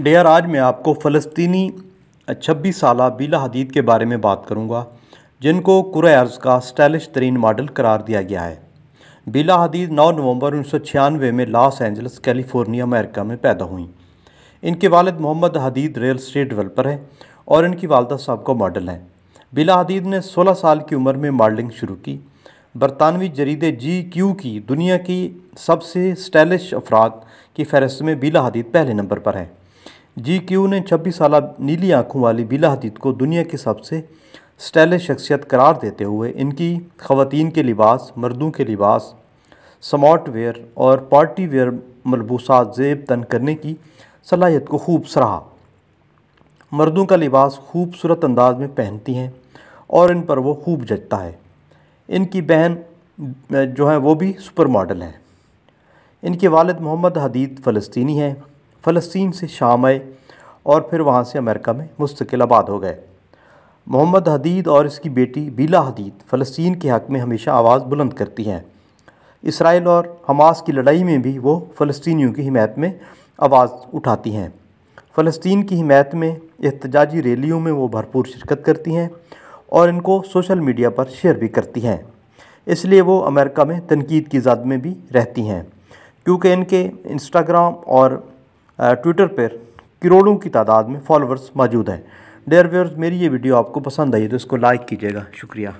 dare आज मैं आपको फ़लस्तीनी छब्बीस साल बीला हदीद के बारे में बात करूँगा जिनको कुर का स्टाइलिश तरीन मॉडल करार दिया गया है बीला हदीद 9 नवंबर उन्नीस में लॉस एंजल्स कैलिफोर्निया अमेरिका में पैदा हुई इनके वालद Mohamed Hadid real estate developer हैं और इनकी वालदा साहब को मॉडल हैं बिला हदीद ने 16 साल की उम्र में मॉडलिंग शुरू की बरतानवी जरीदे जी क्यू की दुनिया की सबसे स्टाइलिश अफराद की फहरस्त में बिला हदीद पहले नंबर पर है जीक्यू ने छब्बीस साल नीली आंखों वाली हदीत को दुनिया की सबसे स्टाइलिश शख्सियत करार देते हुए इनकी खातन के लिबास मर्दों के लिबास समार्ट वेयर और पार्टी वेयर मलबूसा जेब तन करने की सलाहियत को खूब सराहा मर्दों का लिबास खूबसूरत अंदाज में पहनती हैं और इन पर वो खूब जचता है इनकी बहन जो है वो भी सुपर मॉडल हैं इनके वालद मोहम्मद हदीद फ़लस्तनी हैं फ़लस्तीन से शाम आए और फिर वहाँ से अमेरिका में मुस्तकिल आबाद हो गए मोहम्मद हदीद और इसकी बेटी बीला हदीद फ़लस्तीन के हक़ में हमेशा आवाज़ बुलंद करती हैं इसराइल और हमास की लड़ाई में भी वो फ़लस्तीनियों की हिमायत में आवाज़ उठाती हैं फ़लस्तीन की हिमायत में एहतजाजी रैलियों में वो भरपूर शिरकत करती हैं और इनको सोशल मीडिया पर शेयर भी करती हैं इसलिए वो अमेरिका में तनकीद की जद में भी रहती हैं क्योंकि इनके इंस्टाग्राम और ट्विटर पर करोड़ों की तादाद में फॉलोअर्स मौजूद हैं डेयर व्यवर्स मेरी ये वीडियो आपको पसंद आई तो इसको लाइक कीजिएगा शुक्रिया